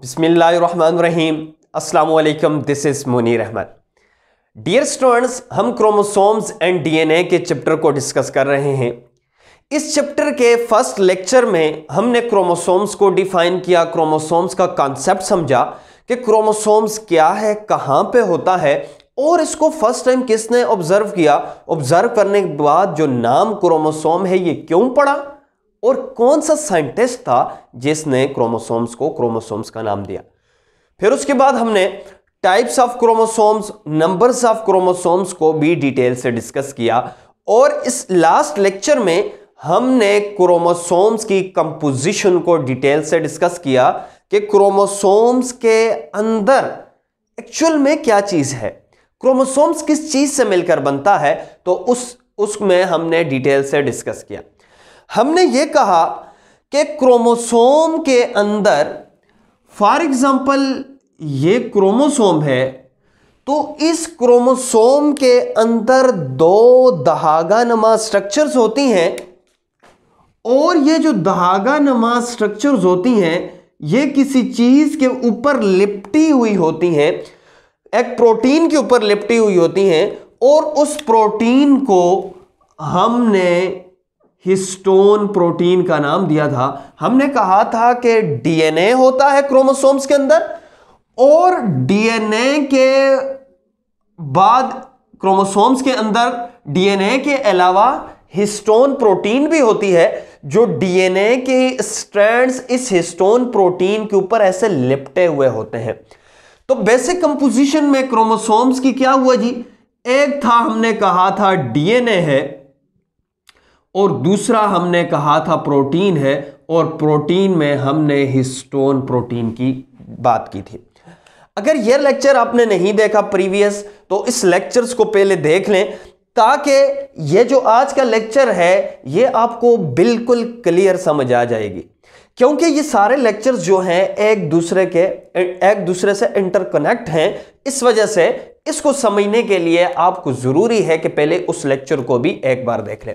बिसमीम अल्लाम this is Munir Ahmad dear students हम क्रोमोसोम्स एंड डीएनए के चैप्टर को डिस्कस कर रहे हैं इस चैप्टर के फर्स्ट लेक्चर में हमने क्रोमोसोम्स को डिफाइन किया क्रोमोसोम्स का कॉन्सेप्ट समझा कि क्रोमोसोम्स क्या है कहाँ पे होता है और इसको फर्स्ट टाइम किसने ऑब्जर्व किया ऑब्जर्व करने के बाद जो नाम क्रोमोसोम है ये क्यों पड़ा और कौन सा साइंटिस्ट था जिसने क्रोमोसोम्स को क्रोमोसोम्स का नाम दिया फिर उसके बाद हमने types of chromosomes numbers of chromosomes को भी डिटेल से डिस्कस किया और इस लास्ट लेक्चर में हमने क्रोमोसोम्स की कंपोजिशन को डिटेल से डिस्कस किया कि क्रोमोसोम्स के अंदर एक्चुअल में क्या चीज है क्रोमोसोम्स किस चीज से मिलकर बनता है तो उस उसमें हमने डिटेल से डिस्कस किया हमने ये कहा कि क्रोमोसोम के अंदर फॉर एग्जांपल ये क्रोमोसोम है तो इस क्रोमोसोम के अंदर दो दहागा नमा स्ट्रक्चर्स होती हैं और ये जो दहागा नमा स्ट्रक्चर्स होती हैं ये किसी चीज़ के ऊपर लिपटी हुई होती हैं एक प्रोटीन के ऊपर लिपटी हुई होती हैं और उस प्रोटीन को हमने हिस्टोन प्रोटीन का नाम दिया था हमने कहा था कि डीएनए होता है क्रोमोसोम्स के अंदर और डीएनए के बाद क्रोमोसोम्स के अंदर डीएनए के अलावा हिस्टोन प्रोटीन भी होती है जो डीएनए के स्ट्रैंड्स इस हिस्टोन प्रोटीन के ऊपर ऐसे लिपटे हुए होते हैं तो बेसिक कंपोजिशन में क्रोमोसोम्स की क्या हुआ जी एक था हमने कहा था डीएनए है और दूसरा हमने कहा था प्रोटीन है और प्रोटीन में हमने हिस्टोन प्रोटीन की बात की थी अगर यह लेक्चर आपने नहीं देखा प्रीवियस तो इस लेक्चर्स को पहले देख लें ताकि ये जो आज का लेक्चर है ये आपको बिल्कुल क्लियर समझ आ जाएगी क्योंकि ये सारे लेक्चर्स जो हैं एक दूसरे के एक दूसरे से इंटरकनेक्ट हैं इस वजह से इसको समझने के लिए आपको ज़रूरी है कि पहले उस लेक्चर को भी एक बार देख लें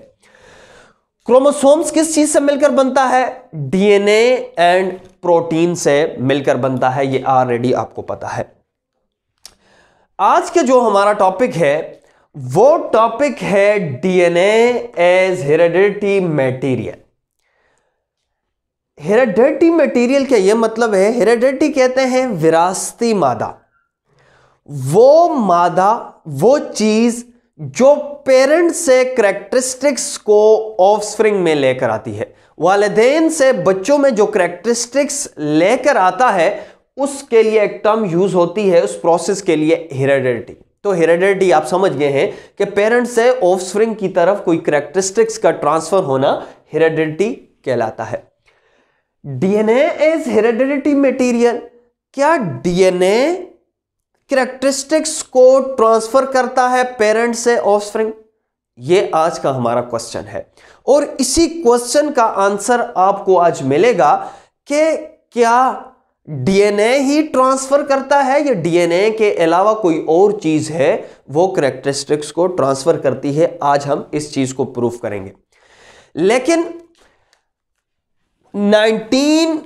क्रोमोसोम्स किस चीज से मिलकर बनता है डीएनए एंड प्रोटीन से मिलकर बनता है ये ऑलरेडी आपको पता है आज के जो हमारा टॉपिक है वो टॉपिक है DNA as heredity material heredity material का ये मतलब है हेरेडिटी कहते हैं विरासती मादा वो मादा वो चीज जो पेरेंट्स से करेक्टरिस्टिक्स को ऑफस्प्रिंग में लेकर आती है वालदेन से बच्चों में जो करेक्टरिस्टिक्स लेकर आता है उसके लिए एक टर्म यूज होती है उस प्रोसेस के लिए हेरेडिटी तो हेरेडिटी आप समझ गए हैं कि पेरेंट्स से ऑफस्प्रिंग की तरफ कोई करेक्टरिस्टिक्स का ट्रांसफर होना हेरेडिटी कहलाता है डीएनए इज हेरेडिटी मटेरियल क्या डीएनए करेक्टरिस्टिक्स को ट्रांसफर करता है पेरेंट से ऑफस्प्रिंग ये आज का हमारा क्वेश्चन है और इसी क्वेश्चन का आंसर आपको आज मिलेगा कि क्या डीएनए ही ट्रांसफर करता है या डीएनए के अलावा कोई और चीज है वो करेक्टरिस्टिक्स को ट्रांसफर करती है आज हम इस चीज को प्रूफ करेंगे लेकिन 19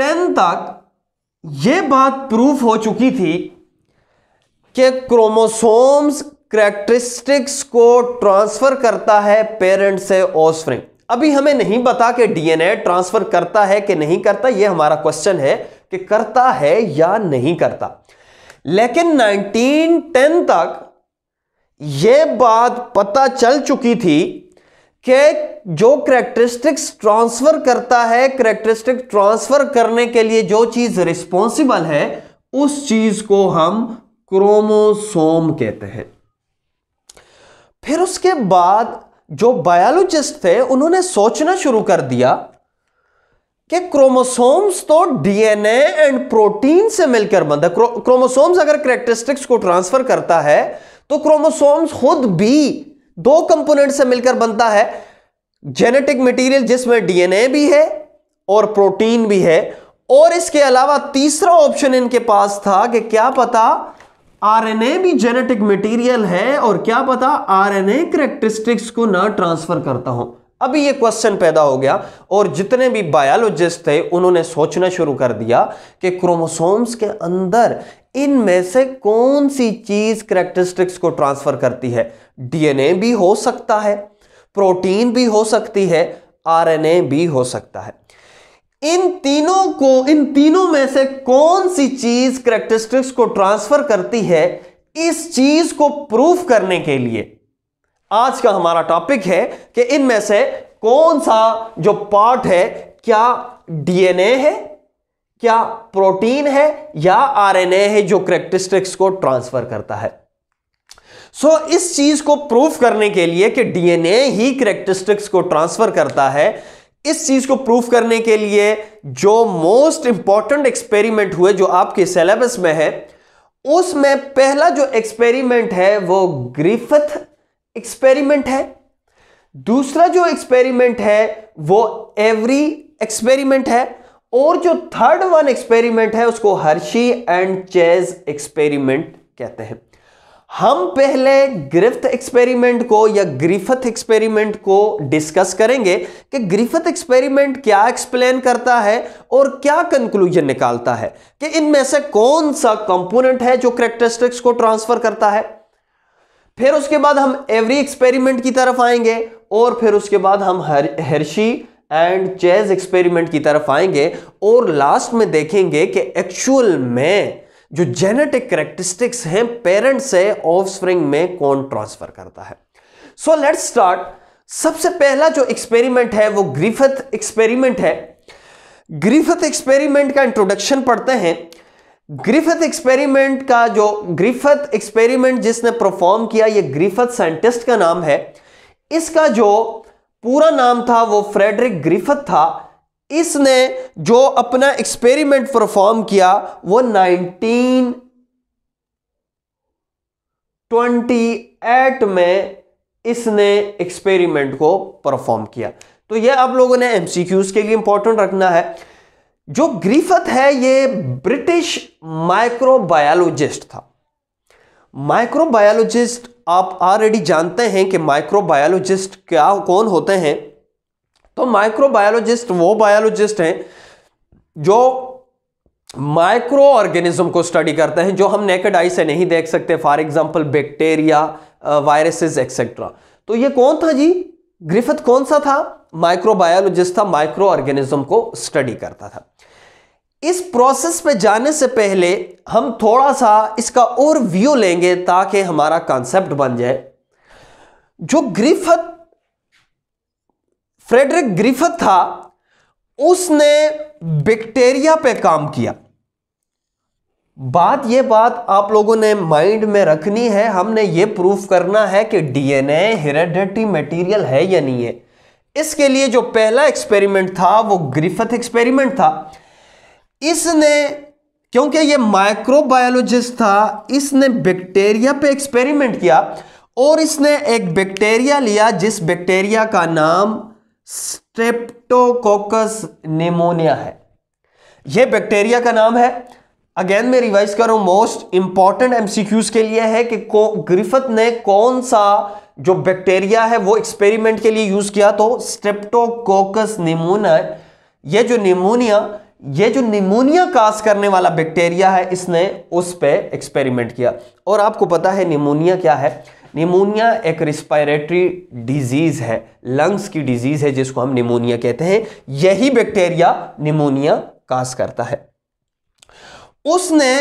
टेन तक ये बात प्रूफ हो चुकी थी कि क्रोमोसोम्स करेक्टरिस्टिक्स को ट्रांसफर करता है पेरेंट से ऑस्फ्रिंग अभी हमें नहीं बता कि डीएनए ट्रांसफर करता है कि नहीं करता यह हमारा क्वेश्चन है कि करता है या नहीं करता लेकिन 1910 तक यह बात पता चल चुकी थी कि जो करेक्टरिस्टिक्स ट्रांसफर करता है करेक्टरिस्टिक ट्रांसफर करने के लिए जो चीज रिस्पॉन्सिबल है उस चीज को हम क्रोमोसोम कहते हैं फिर उसके बाद जो बायोलॉजिस्ट थे उन्होंने सोचना शुरू कर दिया कि क्रोमोसोम्स तो डीएनए एंड प्रोटीन से मिलकर बनता क्रो, क्रोमोसोम्स अगर करेक्टरिस्टिक्स को ट्रांसफर करता है तो क्रोमोसोम्स खुद भी दो कंपोनेंट से मिलकर बनता है जेनेटिक मटेरियल जिसमें डीएनए भी है और प्रोटीन भी है और इसके अलावा तीसरा ऑप्शन इनके पास था कि क्या पता आरएनए भी जेनेटिक मटेरियल है और क्या पता आरएनए करेक्टरिस्टिक्स को ना ट्रांसफर करता हूं अभी ये क्वेश्चन पैदा हो गया और जितने भी बायोलॉजिस्ट थे उन्होंने सोचना शुरू कर दिया कि क्रोमोसोम्स के अंदर इनमें से कौन सी चीज करेक्टरिस्टिक्स को ट्रांसफर करती है डीएनए भी हो सकता है प्रोटीन भी हो सकती है आरएनए भी हो सकता है इन तीनों को इन तीनों में से कौन सी चीज करेक्टरिस्टिक्स को ट्रांसफर करती है इस चीज को प्रूफ करने के लिए आज का हमारा टॉपिक है कि इनमें से कौन सा जो पार्ट है क्या डीएनए है क्या प्रोटीन है या आरएनए है जो करेक्टिस्टिक्स को ट्रांसफर करता है सो so, इस चीज को प्रूफ करने के लिए कि डीएनए ही करेक्टिस्टिक्स को ट्रांसफर करता है इस चीज को प्रूफ करने के लिए जो मोस्ट इंपॉर्टेंट एक्सपेरिमेंट हुए जो आपके सिलेबस में है उसमें पहला जो एक्सपेरिमेंट है वो ग्रीफथ एक्सपेरिमेंट है दूसरा जो एक्सपेरिमेंट है वो एवरी एक्सपेरिमेंट है और जो थर्ड वन एक्सपेरिमेंट है उसको हर्षी एंड चेज एक्सपेरिमेंट कहते हैं हम पहले ग्रिफ्थ एक्सपेरिमेंट को या ग्रिफथ एक्सपेरिमेंट को डिस्कस करेंगे कि ग्रिफथ एक्सपेरिमेंट क्या एक्सप्लेन करता है और क्या कंक्लूजन निकालता है कि इनमें से कौन सा कंपोनेंट है जो करेक्टरिस्टिक्स को ट्रांसफर करता है फिर उसके बाद हम एवरी एक्सपेरिमेंट की तरफ आएंगे और फिर उसके बाद हम हर हर्षी एंड चेज एक्सपेरिमेंट की तरफ आएंगे और लास्ट में देखेंगे कि एक्चुअल में जो जेनेटिक करेक्टरिस्टिक्स हैं पेरेंट से ऑफस्प्रिंग में कौन ट्रांसफर करता है सो लेट्स स्टार्ट सबसे पहला जो एक्सपेरिमेंट है वो ग्रीफथ एक्सपेरिमेंट है ग्रीफथ एक्सपेरिमेंट का इंट्रोडक्शन पढ़ते हैं ग्रीफथ एक्सपेरिमेंट का जो ग्रीफथ एक्सपेरिमेंट जिसने परफॉर्म किया ये ग्रीफथ साइंटिस्ट का नाम है इसका जो पूरा नाम था वो फ्रेडरिक ग्रिफथ था इसने जो अपना एक्सपेरिमेंट परफॉर्म किया वो 1928 में इसने एक्सपेरिमेंट को परफॉर्म किया तो ये आप लोगों ने एमसीक्यूज के लिए इंपॉर्टेंट रखना है जो ग्रीफत है ये ब्रिटिश माइक्रोबायोलॉजिस्ट था माइक्रोबायोलॉजिस्ट आप ऑलरेडी जानते हैं कि माइक्रोबायोलॉजिस्ट क्या कौन होते हैं तो माइक्रोबायोलॉजिस्ट वो बायोलॉजिस्ट हैं जो माइक्रो ऑर्गेनिज्म को स्टडी करते हैं जो हम नेकेड आई से नहीं देख सकते for example bacteria viruses etcetera तो ये कौन था जी ग्रिफिथ कौन सा था माइक्रोबायोलॉजिस्ट था माइक्रो ऑर्गेनिज्म को स्टडी करता था इस प्रोसेस पे जाने से पहले हम थोड़ा सा इसका और व्यू लेंगे ताकि हमारा कॉन्सेप्ट बन जाए जो ग्रिफथ फ्रेडरिक ग्रिफथ था उसने बैक्टीरिया पे काम किया बात यह बात आप लोगों ने माइंड में रखनी है हमने यह प्रूफ करना है कि डीएनए हेरेडिटरी मटेरियल है या नहीं है इसके लिए जो पहला एक्सपेरिमेंट था वो ग्रिफथ एक्सपेरिमेंट था इसने क्योंकि ये माइक्रोबायोलॉजिस्ट था इसने बैक्टीरिया पे एक्सपेरिमेंट किया और इसने एक बैक्टीरिया लिया जिस बैक्टीरिया का नाम स्ट्रेप्टोकोकस निमोनिया है यह बैक्टीरिया का नाम है अगेन मैं रिवाइज हूं मोस्ट इंपॉर्टेंट एमसीक्यूज के लिए है कि ग्रिफत ने कौन सा जो बैक्टीरिया है वो एक्सपेरिमेंट के लिए यूज किया तो स्ट्रेप्टोकोकस निमोनिया ये जो निमोनिया ये जो निमोनिया कास करने वाला बैक्टीरिया है इसने उस पर एक्सपेरिमेंट किया और आपको पता है निमोनिया क्या है निमोनिया एक रिस्पायरेटरी डिजीज़ है लंग्स की डिजीज़ है जिसको हम निमोनिया कहते हैं यही बैक्टीरिया निमोनिया कास करता है उसने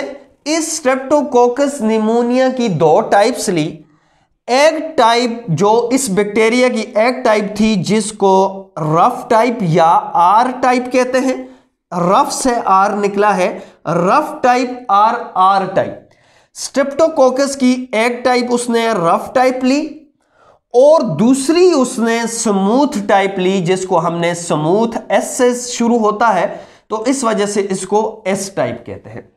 इस स्ट्रेप्टोकोकस निमोनिया की दो टाइप्स ली एग टाइप जो इस बैक्टीरिया की एग टाइप थी जिसको रफ टाइप या आर टाइप कहते हैं रफ से आर निकला है rough type R R type streptococcus की एक टाइप उसने रफ टाइप ली और दूसरी उसने स्मूथ टाइप ली जिसको हमने स्मूथ एस से शुरू होता है तो इस वजह से इसको एस टाइप कहते हैं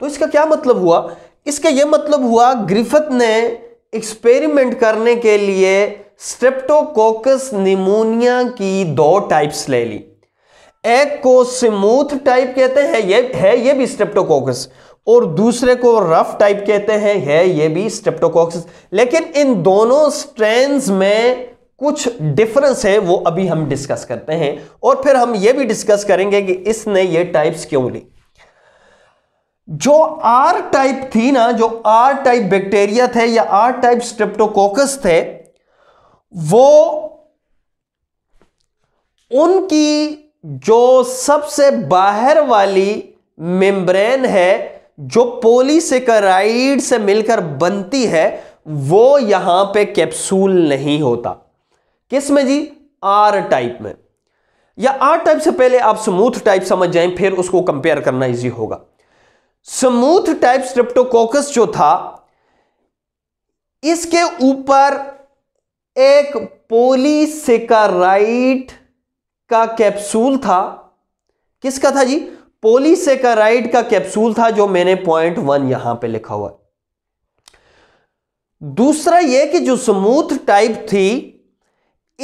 तो इसका क्या मतलब हुआ इसका यह मतलब हुआ ग्रिफिथ ने एक्सपेरिमेंट करने के लिए स्ट्रेप्टोकोकस निमोनिया की दो टाइप्स ले ली एक को स्मूथ टाइप कहते हैं ये है ये भी स्ट्रेप्टोकोकस और दूसरे को रफ टाइप कहते हैं है ये भी स्ट्रेप्टोकोकस लेकिन इन दोनों स्ट्रेन में कुछ डिफरेंस है वो अभी हम डिस्कस करते हैं और फिर हम ये भी डिस्कस करेंगे कि इसने ये टाइप्स क्यों ली जो आर टाइप थी ना जो आर टाइप बैक्टीरिया थे या आर टाइप स्ट्रेप्टोकोकस थे वो उनकी जो सबसे बाहर वाली मेम्ब्रेन है जो पोलीसेकराइड से मिलकर बनती है वो यहां पे कैप्सूल नहीं होता किस में जी आर टाइप में या आर टाइप से पहले आप स्मूथ टाइप समझ जाएं फिर उसको कंपेयर करना इजी होगा स्मूथ टाइप स्ट्रिप्टोकोकस जो था इसके ऊपर एक पोलीसेकाराइट का कैप्सूल था किसका था जी पोलीसेकाराइड का कैप्सूल था जो मैंने पॉइंट वन यहां पे लिखा हुआ दूसरा यह कि जो स्मूथ टाइप थी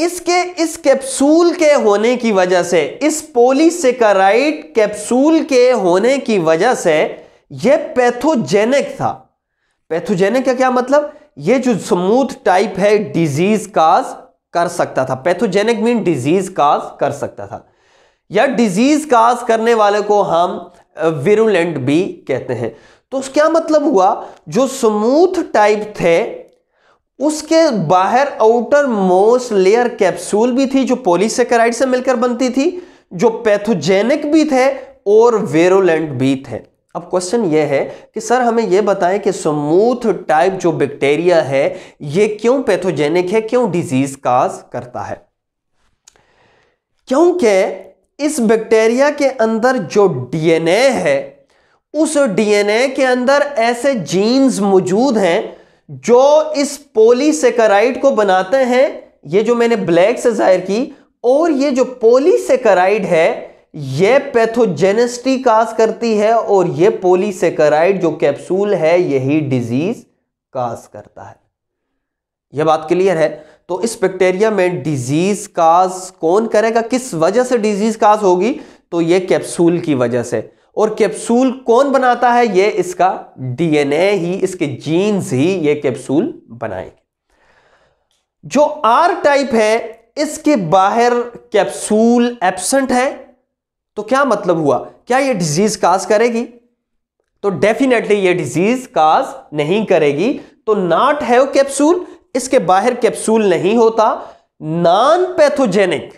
इसके इस कैप्सूल के होने की वजह से इस पोलीसेकाराइड कैप्सूल के होने की वजह से यह पैथोजेनिक था पैथोजेनिक का क्या मतलब यह जो स्मूथ टाइप है डिजीज काज कर सकता था पैथोजेनिक मीन डिजीज काज कर सकता था या डिजीज काज करने वाले को हम विरुलेंट भी कहते हैं तो क्या मतलब हुआ जो स्मूथ टाइप थे उसके बाहर आउटर मोस्ट लेयर कैप्सूल भी थी जो पोलिसेकेराइड से मिलकर बनती थी जो पैथोजेनिक भी थे और वेरोलेंट भी थे अब क्वेश्चन ये है कि सर हमें ये बताएं कि समूथ टाइप जो बैक्टीरिया है ये क्यों पैथोजेनिक है क्यों डिजीज काज करता है क्योंकि इस बैक्टीरिया के अंदर जो डीएनए है उस डीएनए के अंदर ऐसे जीन्स मौजूद हैं जो इस पोलीसेकेराइड को बनाते हैं ये जो मैंने ब्लैक से जाहिर की और ये जो पोलीसेकेराइड है यह पैथोजेनेस्टी काज करती है और यह पोलीसेकेराइड जो कैप्सूल है यही डिजीज काज करता है यह बात क्लियर है तो इस बैक्टीरिया में डिजीज काज कौन करेगा किस वजह से डिजीज काज होगी तो यह कैप्सूल की वजह से और कैप्सूल कौन बनाता है यह इसका डीएनए ही इसके जीन्स ही यह कैप्सूल बनाएंगे जो आर टाइप है इसके बाहर कैप्सूल एब्सेंट है तो क्या मतलब हुआ क्या यह डिजीज काज करेगी तो डेफिनेटली यह डिजीज काज नहीं करेगी तो नॉट हैव कैप्सूल इसके बाहर कैप्सूल नहीं होता non pathogenic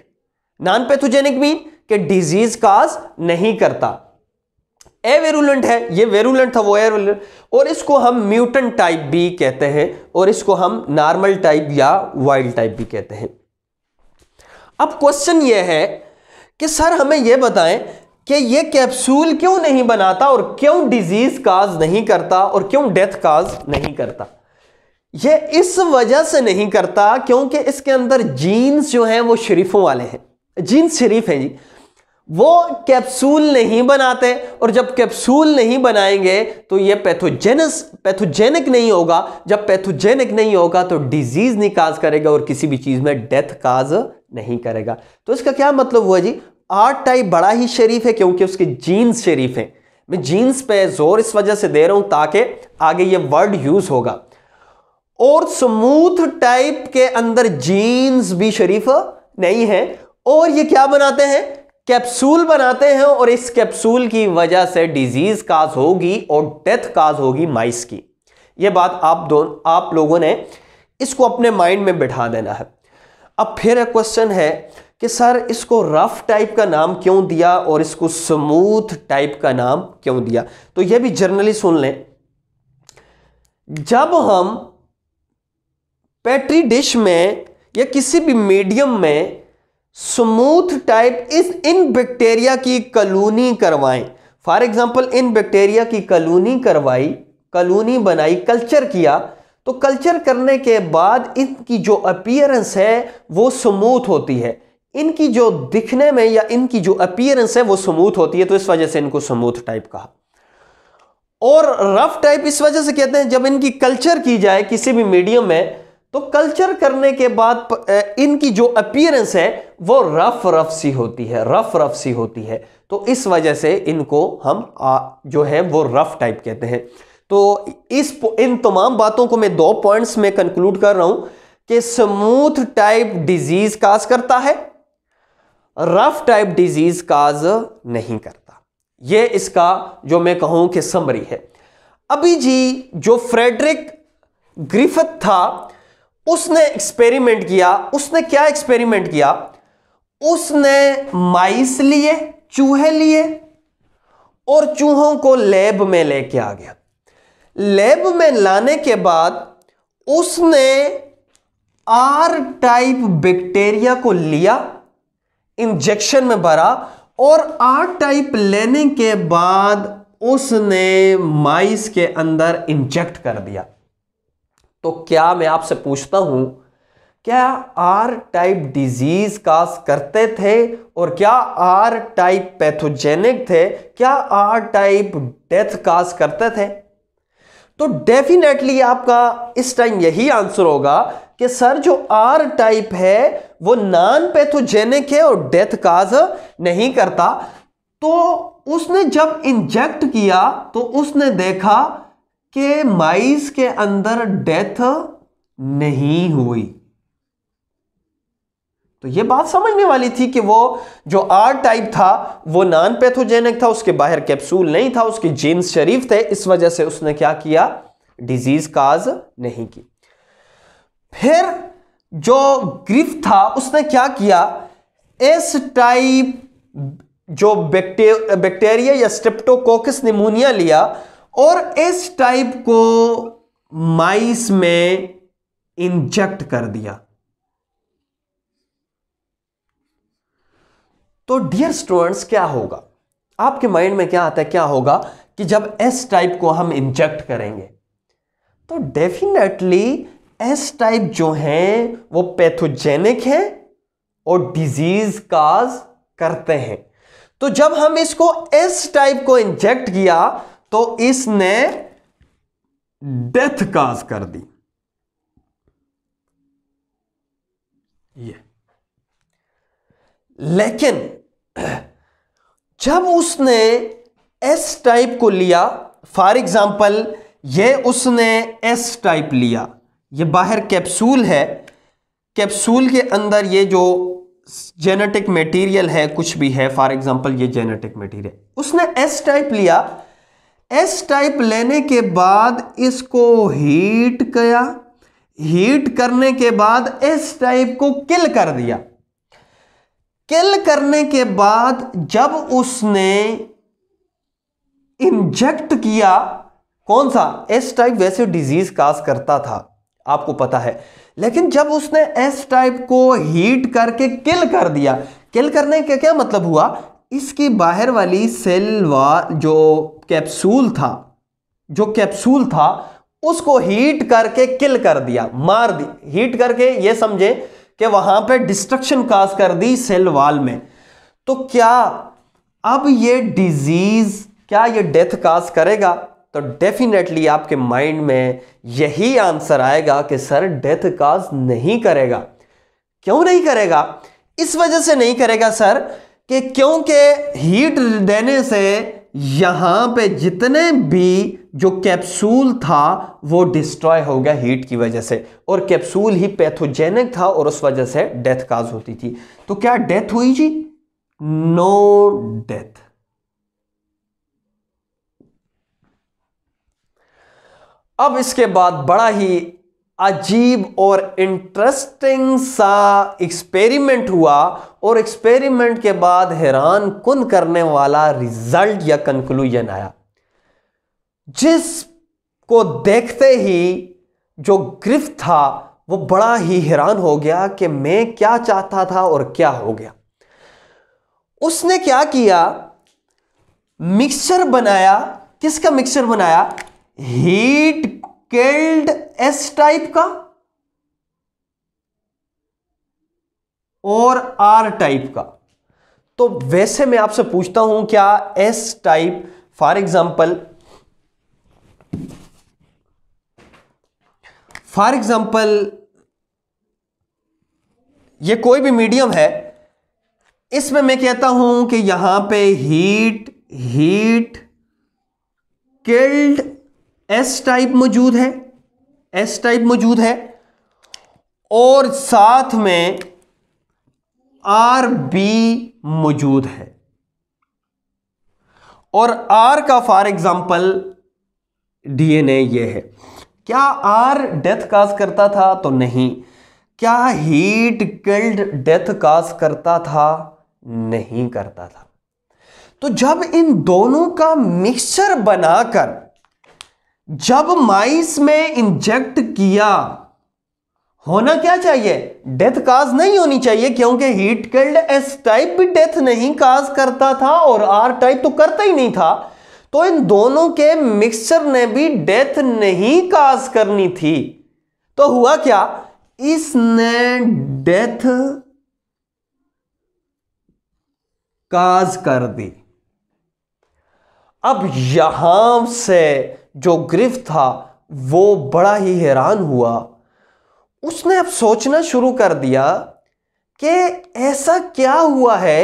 non pathogenic mean कि डिजीज काज नहीं करता एवेरुलेंट है ये वेरुलेंट था वो एवेरुलेंट और इसको हम म्यूटेंट टाइप भी कहते हैं और इसको हम नॉर्मल टाइप या वाइल्ड टाइप भी कहते हैं अब क्वेश्चन ये है कि सर हमें यह बताएं कि ये कैप्सूल क्यों नहीं बनाता और क्यों डिजीज काज नहीं करता और क्यों डेथ काज नहीं करता ये इस वजह से नहीं करता क्योंकि इसके अंदर जीन्स जो हैं वो शरीफों वाले हैं जीन्स शरीफ हैं जी वो कैप्सूल नहीं बनाते और जब कैप्सूल नहीं बनाएंगे तो ये पैथोजेनस पैथोजेनिक नहीं होगा जब पैथोजेनिक नहीं होगा तो डिजीज नहीं काज करेगा और किसी भी चीज़ में डेथ काज नहीं करेगा तो इसका क्या मतलब हुआ जी आर टाइप बड़ा ही शरीफ है क्योंकि उसके जीन्स शरीफ हैं मैं जीन्स पे जोर इस वजह से दे रहा हूं ताकि आगे ये वर्ड यूज होगा और स्मूथ टाइप के अंदर जीन्स भी शरीफ नहीं है और ये क्या बनाते हैं कैप्सूल बनाते हैं और इस कैप्सूल की वजह से डिजीज काज होगी और डेथ काज होगी माइस की ये बात आप दोनों आप लोगों ने इसको अपने माइंड में बिठा देना है अब फिर एक क्वेश्चन है कि सर इसको रफ टाइप का नाम क्यों दिया और इसको स्मूथ टाइप का नाम क्यों दिया तो यह भी जर्नली सुन लें जब हम पेट्री डिश में या किसी भी मीडियम में स्मूथ टाइप इस इन बैक्टीरिया की कलोनी करवाएं फॉर एग्जांपल इन बैक्टीरिया की कलोनी करवाई कलोनी बनाई कल्चर किया तो कल्चर करने के बाद इनकी जो अपियरेंस है वो स्मूथ होती है इनकी जो दिखने में या इनकी जो अपियरेंस है वो स्मूथ होती है तो इस वजह से इनको स्मूथ टाइप कहा और रफ टाइप इस वजह से कहते हैं जब इनकी कल्चर की जाए किसी भी मीडियम में तो कल्चर करने के बाद इनकी जो अपियरेंस है वो रफ रफ सी होती है रफ रफ सी होती है तो इस वजह से इनको हम आ, जो है वो रफ टाइप कहते हैं तो इस इन तमाम बातों को मैं दो पॉइंट्स में कंक्लूड कर रहा हूं कि स्मूथ टाइप डिजीज काज करता है रफ टाइप डिजीज काज नहीं करता ये इसका जो मैं कहूं कि समरी है अभी जी जो फ्रेडरिक ग्रिफिथ था उसने एक्सपेरिमेंट किया उसने क्या एक्सपेरिमेंट किया उसने माइस लिए चूहे लिए और चूहों को लैब में लेके आ गया लैब में लाने के बाद उसने आर टाइप बैक्टीरिया को लिया इंजेक्शन में भरा और आर टाइप लेने के बाद उसने माइस के अंदर इंजेक्ट कर दिया तो क्या मैं आपसे पूछता हूं क्या आर टाइप डिजीज काज करते थे और क्या आर टाइप पैथोजेनिक थे क्या आर टाइप डेथ काज करते थे तो डेफिनेटली आपका इस टाइम यही आंसर होगा कि सर जो आर टाइप है वो नॉन पैथोजेनिक है और डेथ काज नहीं करता तो उसने जब इंजेक्ट किया तो उसने देखा कि माइस के अंदर डेथ नहीं हुई तो ये बात समझने वाली थी कि वो जो आर टाइप था वो नॉन पैथोजेनिक था उसके बाहर कैप्सूल नहीं था उसके जीन्स शरीफ थे इस वजह से उसने क्या किया डिजीज काज नहीं की फिर जो ग्रिफ था उसने क्या किया एस टाइप जो बैक्टे बैक्टेरिया या स्टेप्टोकोकस निमोनिया लिया और एस टाइप को माइस में इंजेक्ट कर दिया तो डियर स्टूडेंट्स क्या होगा आपके माइंड में क्या आता है क्या होगा कि जब एस टाइप को हम इंजेक्ट करेंगे तो डेफिनेटली एस टाइप जो हैं वो पैथोजेनिक हैं और डिजीज काज करते हैं तो जब हम इसको एस टाइप को इंजेक्ट किया तो इसने डेथ काज कर दी ये लेकिन जब उसने एस टाइप को लिया फॉर एग्जाम्पल ये उसने एस टाइप लिया ये बाहर कैप्सूल है कैप्सूल के अंदर ये जो जेनेटिक मटेरियल है कुछ भी है फॉर एग्जांपल ये जेनेटिक मटेरियल उसने एस टाइप लिया एस टाइप लेने के बाद इसको हीट किया हीट करने के बाद एस टाइप को किल कर दिया किल करने के बाद जब उसने इंजेक्ट किया कौन सा एस टाइप वैसे डिजीज काज करता था आपको पता है लेकिन जब उसने एस टाइप को हीट करके किल कर दिया किल करने का क्या मतलब हुआ इसकी बाहर वाली सेल वा जो कैप्सूल था जो कैप्सूल था उसको हीट करके किल कर दिया मार दी हीट करके ये समझे कि वहां पे डिस्ट्रक्शन काज कर दी सेल वाल में तो क्या अब ये डिजीज क्या ये डेथ काज करेगा तो डेफिनेटली आपके माइंड में यही आंसर आएगा कि सर डेथ काज नहीं करेगा क्यों नहीं करेगा इस वजह से नहीं करेगा सर कि क्योंकि हीट देने से यहां पे जितने भी जो कैप्सूल था वो डिस्ट्रॉय हो गया हीट की वजह से और कैप्सूल ही पैथोजेनिक था और उस वजह से डेथ काज होती थी तो क्या डेथ हुई जी नो डेथ अब इसके बाद बड़ा ही अजीब और इंटरेस्टिंग सा एक्सपेरिमेंट हुआ और एक्सपेरिमेंट के बाद हैरान कन करने वाला रिजल्ट या कंक्लूजन आया जिसको देखते ही जो ग्रिफ था वो बड़ा ही हैरान हो गया कि मैं क्या चाहता था और क्या हो गया उसने क्या किया मिक्सचर बनाया किसका मिक्सचर बनाया हीट केल्ड एस टाइप का और आर टाइप का तो वैसे मैं आपसे पूछता हूं क्या S type for example for example ये कोई भी मीडियम है इसमें मैं कहता हूं कि यहां पे heat heat killed S type मौजूद है एस टाइप मौजूद है और साथ में आर बी मौजूद है और आर का फॉर एग्जाम्पल डीएनए ये है क्या आर डेथ काज करता था तो नहीं क्या हीट किल्ड डेथ काज करता था नहीं करता था तो जब इन दोनों का मिक्सचर बनाकर जब माइस में इंजेक्ट किया होना क्या चाहिए डेथ काज नहीं होनी चाहिए क्योंकि हीट किल्ड एस टाइप भी डेथ नहीं काज करता था और आर टाइप तो करता ही नहीं था तो इन दोनों के मिक्सचर ने भी डेथ नहीं काज करनी थी तो हुआ क्या इसने डेथ काज कर दी अब यहां से जो ग्रिफ था वो बड़ा ही हैरान हुआ उसने अब सोचना शुरू कर दिया कि ऐसा क्या हुआ है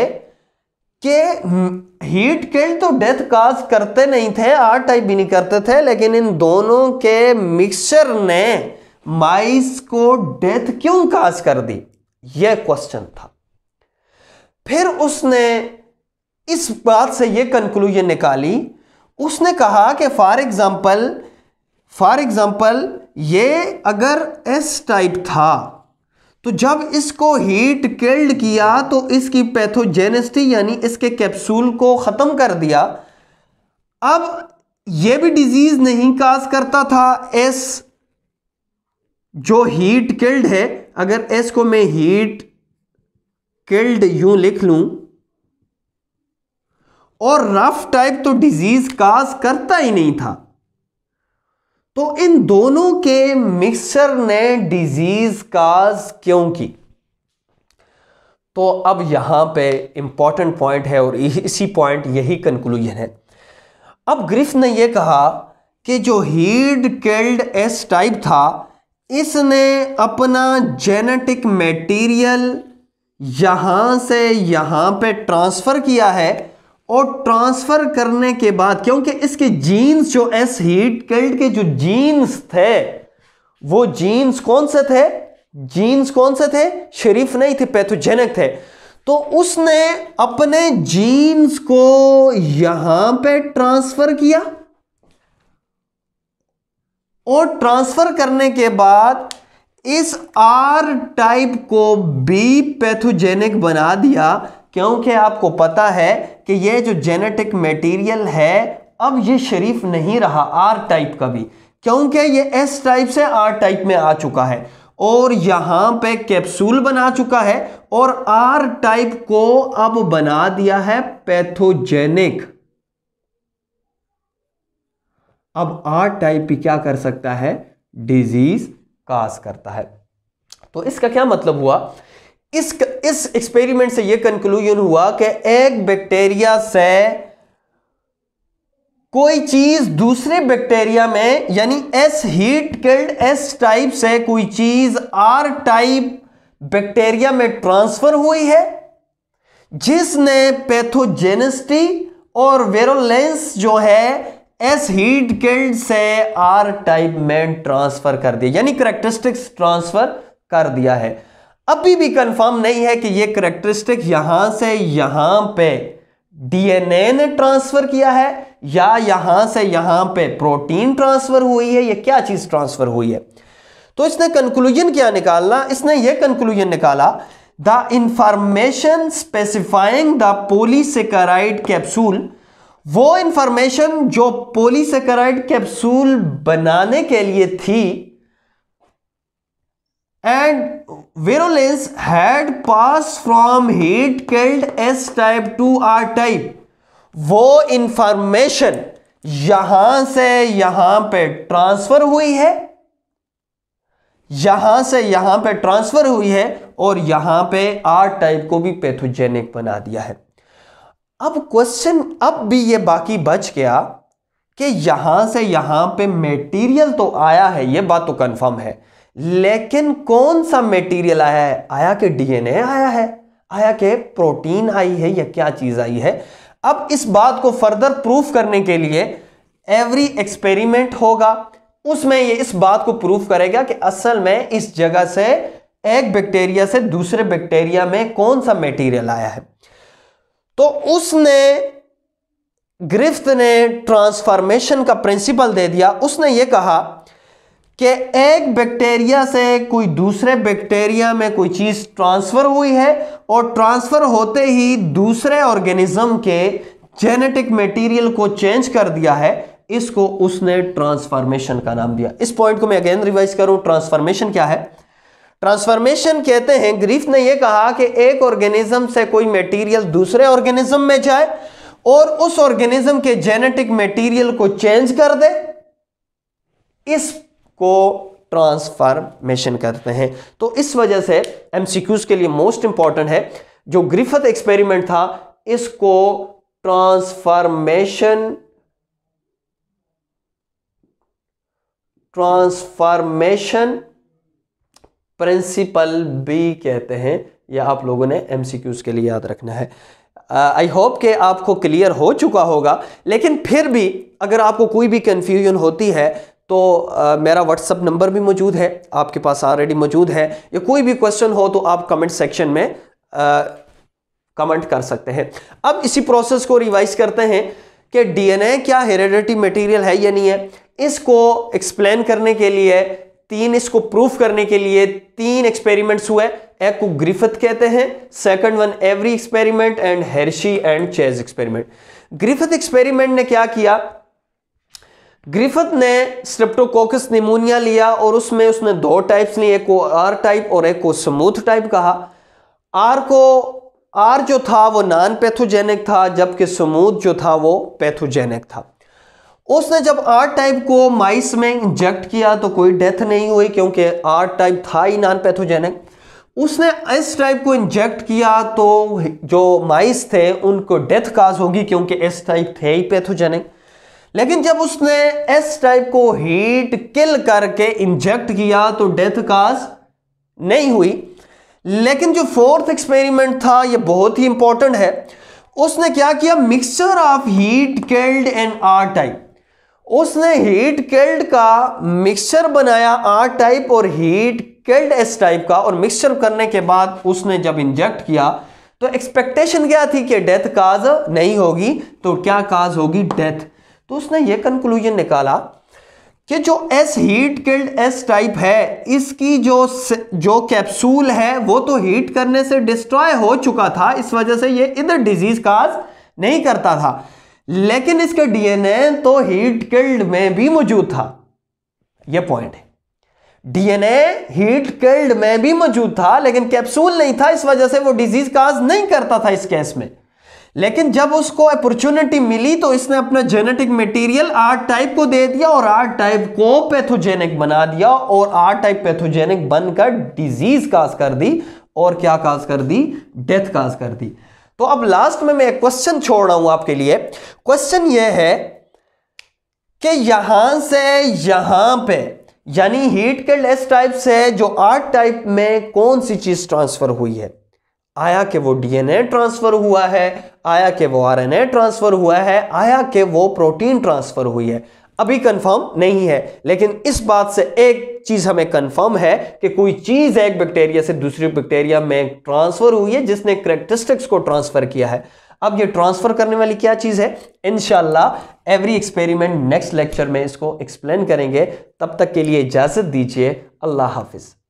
कि हीट के हम्म, तो डेथ काज करते नहीं थे आर टाइप भी नहीं करते थे लेकिन इन दोनों के मिक्सचर ने माइस को डेथ क्यों काज कर दी यह क्वेश्चन था फिर उसने इस बात से यह कंक्लूजन निकाली उसने कहा कि फॉर एग्जाम्पल फॉर एग्जाम्पल ये अगर एस टाइप था तो जब इसको हीट किल्ड किया तो इसकी पैथोजेनिसिटी यानी इसके कैप्सूल को ख़त्म कर दिया अब यह भी डिजीज़ नहीं काज करता था एस जो हीट किल्ड है अगर एस को मैं हीट किल्ड यूं लिख लूं और रफ टाइप तो डिजीज काज करता ही नहीं था तो इन दोनों के मिक्सर ने डिजीज काज क्यों की तो अब यहां पे इंपॉर्टेंट पॉइंट है और इसी पॉइंट यही कंक्लूजन है अब ग्रिफ ने यह कहा कि जो हीड केल्ड एस टाइप था इसने अपना जेनेटिक मटेरियल यहां से यहां पे ट्रांसफर किया है और ट्रांसफर करने के बाद क्योंकि इसके जीन्स जो एस हीट कल्ड के जो जीन्स थे वो जीन्स कौन से थे जीन्स कौन से थे शरीफ नहीं थे पैथोजेनिक थे तो उसने अपने जीन्स को यहां पे ट्रांसफर किया और ट्रांसफर करने के बाद इस आर टाइप को बी पैथोजेनिक बना दिया क्योंकि आपको पता है कि ये जो जेनेटिक मटेरियल है अब ये शरीफ नहीं रहा आर टाइप का भी क्योंकि ये एस टाइप से आर टाइप में आ चुका है और यहाँ पे कैप्सूल बना चुका है और आर टाइप को अब बना दिया है पैथोजेनिक अब आर टाइप भी क्या कर सकता है डिजीज काज करता है तो इसका क्या मतलब हुआ इस इस एक्सपेरिमेंट से यह कंक्लूजन हुआ कि एक बैक्टीरिया से कोई चीज दूसरे बैक्टीरिया में यानी S heat killed S type से कोई चीज आर टाइप बैक्टीरिया में ट्रांसफर हुई है जिसने पैथोजेनिस्टी और वेरोलेंस जो है एस हीट किल्ड से आर टाइप में ट्रांसफर कर दिया यानी करेक्टरिस्टिक्स ट्रांसफर कर दिया है अभी भी कंफर्म नहीं है कि ये करेक्टरिस्टिक यहां से यहां पे डीएनए ने ट्रांसफर किया है या यहां से यहां पे प्रोटीन ट्रांसफर हुई है या क्या चीज ट्रांसफर हुई है तो इसने कंक्लूजन क्या निकालना इसने ये कंक्लूजन निकाला the information specifying the polysaccharide capsule वो इंफॉर्मेशन जो पोलीसेराइड कैप्सूल बनाने के लिए थी and virulence had pass from heat killed S type to R type वो इंफॉर्मेशन यहां से यहां पे ट्रांसफर हुई है यहां से यहां पे ट्रांसफर हुई है और यहां पे आर टाइप को भी पैथोजेनिक बना दिया है अब क्वेश्चन अब भी ये बाकी बच गया कि यहां से यहां पे मटेरियल तो आया है ये बात तो कंफर्म है लेकिन कौन सा मेटीरियल आया है आया के डीएनए आया है आया के प्रोटीन आई है या क्या चीज आई है अब इस बात को फर्दर प्रूफ करने के लिए एवरी एक्सपेरिमेंट होगा उसमें ये इस बात को प्रूफ करेगा कि असल में इस जगह से एक बैक्टीरिया से दूसरे बैक्टीरिया में कौन सा मटेरियल आया है तो उसने ग्रिफ्त ने ट्रांसफॉर्मेशन का प्रिंसिपल दे दिया उसने ये कहा कि एक बैक्टीरिया से कोई दूसरे बैक्टीरिया में कोई चीज़ ट्रांसफ़र हुई है और ट्रांसफ़र होते ही दूसरे ऑर्गेनिज्म के जेनेटिक मटेरियल को चेंज कर दिया है इसको उसने ट्रांसफॉर्मेशन का नाम दिया इस पॉइंट को मैं अगेन रिवाइज करूं ट्रांसफॉर्मेशन क्या है ट्रांसफॉर्मेशन कहते हैं ग्रीफ ने यह कहा कि एक ऑर्गेनिज्म से कोई मेटीरियल दूसरे ऑर्गेनिज्म में जाए और उस ऑर्गेनिज्म के जेनेटिक मेटीरियल को चेंज कर दे इस को ट्रांसफॉर्मेशन करते हैं तो इस वजह से एमसीक्यूज के लिए मोस्ट इंपॉर्टेंट है जो ग्रिफत एक्सपेरिमेंट था इसको ट्रांसफॉर्मेशन ट्रांसफॉर्मेशन प्रिंसिपल भी कहते हैं यह आप लोगों ने एम के लिए याद रखना है आई होप के आपको क्लियर हो चुका होगा लेकिन फिर भी अगर आपको कोई भी कंफ्यूजन होती है तो आ, मेरा व्हाट्सअप नंबर भी मौजूद है आपके पास ऑलरेडी मौजूद है या कोई भी क्वेश्चन हो तो आप कमेंट सेक्शन में आ, कमेंट कर सकते हैं अब इसी प्रोसेस को रिवाइज करते हैं कि डीएनए क्या हेरिडिटी मटेरियल है या नहीं है इसको एक्सप्लेन करने के लिए तीन इसको प्रूफ करने के लिए तीन एक्सपेरिमेंट्स हुए एक को ग्रिफिथ कहते हैं second one Avery experiment and Hershey and Chase experiment Griffith experiment ने क्या किया ग्रिफत ने स्ट्रिप्टोकोकस निमोनिया लिया और उसमें उसने दो टाइप्स लिए एक को आर टाइप और एक को स्मूथ टाइप कहा आर को आर जो था वो नॉन पैथोजेनिक था जबकि स्मूथ जो था वो पैथोजेनिक था उसने जब आर टाइप को माइस में इंजेक्ट किया तो कोई डेथ नहीं हुई क्योंकि आर टाइप था ही नॉन पैथोजेनिक उसने एस टाइप को इंजेक्ट किया तो जो माइस थे उनको डेथ काज होगी क्योंकि एस टाइप थे ही पैथोजेनिक लेकिन जब उसने एस टाइप को हीट किल करके इंजेक्ट किया तो डेथ काज नहीं हुई लेकिन जो फोर्थ एक्सपेरिमेंट था ये बहुत ही इंपॉर्टेंट है उसने क्या किया mixture of heat killed and R type उसने हीट केल्ड का मिक्सचर बनाया आर टाइप और हीट केल्ड एस टाइप का और मिक्सचर करने के बाद उसने जब इंजेक्ट किया तो एक्सपेक्टेशन क्या थी कि डेथ काज नहीं होगी तो क्या काज होगी डेथ तो उसने ये कंक्लूजन निकाला कि जो S heat killed S type है इसकी जो जो कैप्सूल है वो तो हीट करने से डिस्ट्रॉय हो चुका था इस वजह से ये इधर डिजीज काज नहीं करता था लेकिन इसके डीएनए तो हीट किल्ड में भी मौजूद था ये पॉइंट है डीएनए हीट किल्ड में भी मौजूद था लेकिन कैप्सूल नहीं था इस वजह से वो डिजीज काज नहीं करता था इस केस में लेकिन जब उसको अपॉर्चुनिटी मिली तो इसने अपना जेनेटिक मटेरियल आर टाइप को दे दिया और आर टाइप को पैथोजेनिक बना दिया और आर टाइप पैथोजेनिक बनकर डिजीज काज कर दी और क्या काज कर दी डेथ काज कर दी तो अब लास्ट में मैं एक क्वेश्चन छोड़ रहा हूं आपके लिए क्वेश्चन यह है कि यहां से यहां पे यानी हीट के लेस टाइप से जो आर्ट टाइप में कौन सी चीज ट्रांसफर हुई है आया कि वो डीएनए ट्रांसफ़र हुआ है आया कि वो आरएनए ट्रांसफ़र हुआ है आया कि वो प्रोटीन ट्रांसफ़र हुई है अभी कंफर्म नहीं है लेकिन इस बात से एक चीज़ हमें कंफर्म है कि कोई चीज़ एक बैक्टीरिया से दूसरी बैक्टीरिया में ट्रांसफ़र हुई है जिसने करेक्टरिस्टिक्स को ट्रांसफ़र किया है अब ये ट्रांसफ़र करने वाली क्या चीज़ है इनशाला एवरी एक्सपेरिमेंट नेक्स्ट लेक्चर में इसको एक्सप्लेन करेंगे तब तक के लिए इजाज़त दीजिए अल्लाह हाफिज़